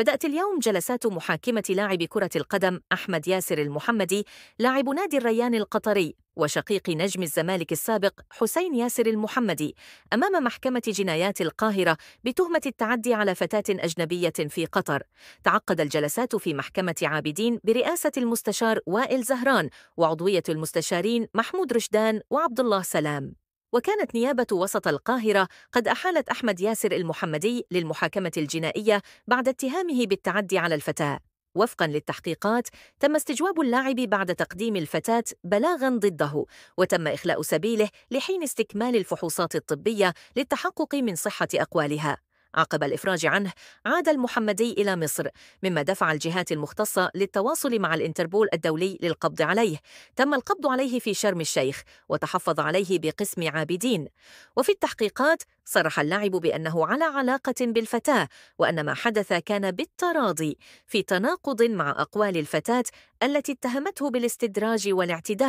بدأت اليوم جلسات محاكمة لاعب كرة القدم أحمد ياسر المحمدي لاعب نادي الريان القطري وشقيق نجم الزمالك السابق حسين ياسر المحمدي أمام محكمة جنايات القاهرة بتهمة التعدي على فتاة أجنبية في قطر تعقد الجلسات في محكمة عابدين برئاسة المستشار وائل زهران وعضوية المستشارين محمود رشدان وعبد الله سلام وكانت نيابة وسط القاهرة قد أحالت أحمد ياسر المحمدي للمحاكمة الجنائية بعد اتهامه بالتعدي على الفتاة وفقا للتحقيقات تم استجواب اللاعب بعد تقديم الفتاة بلاغا ضده وتم إخلاء سبيله لحين استكمال الفحوصات الطبية للتحقق من صحة أقوالها عقب الإفراج عنه عاد المحمدي إلى مصر مما دفع الجهات المختصة للتواصل مع الإنتربول الدولي للقبض عليه تم القبض عليه في شرم الشيخ وتحفظ عليه بقسم عابدين وفي التحقيقات صرح اللاعب بأنه على علاقة بالفتاة وأن ما حدث كان بالتراضي في تناقض مع أقوال الفتاة التي اتهمته بالاستدراج والاعتداء